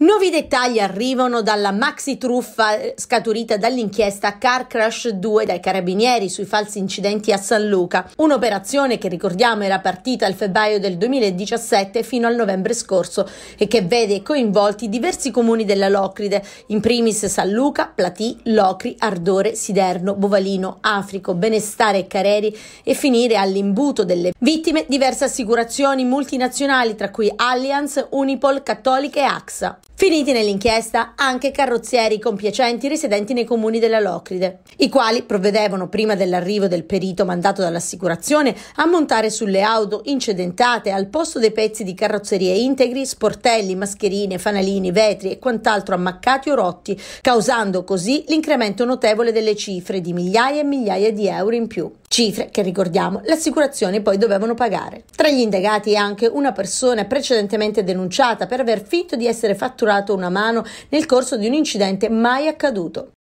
Nuovi dettagli arrivano dalla maxi truffa eh, scaturita dall'inchiesta Car Crash 2 dai carabinieri sui falsi incidenti a San Luca, un'operazione che ricordiamo era partita al febbraio del 2017 fino al novembre scorso e che vede coinvolti diversi comuni della Locride, in primis San Luca, Platì, Locri, Ardore, Siderno, Bovalino, Africo, Benestare e Careri e finire all'imbuto delle vittime diverse assicurazioni multinazionali tra cui Allianz, Unipol, Cattolica e AXA. Finiti nell'inchiesta anche carrozzieri compiacenti residenti nei comuni della Locride, i quali provvedevano prima dell'arrivo del perito mandato dall'assicurazione a montare sulle auto incidentate al posto dei pezzi di carrozzerie integri, sportelli, mascherine, fanalini, vetri e quant'altro ammaccati o rotti, causando così l'incremento notevole delle cifre di migliaia e migliaia di euro in più. Cifre che ricordiamo le assicurazioni poi dovevano pagare. Tra gli indagati è anche una persona precedentemente denunciata per aver finto di essere fatturato una mano nel corso di un incidente mai accaduto.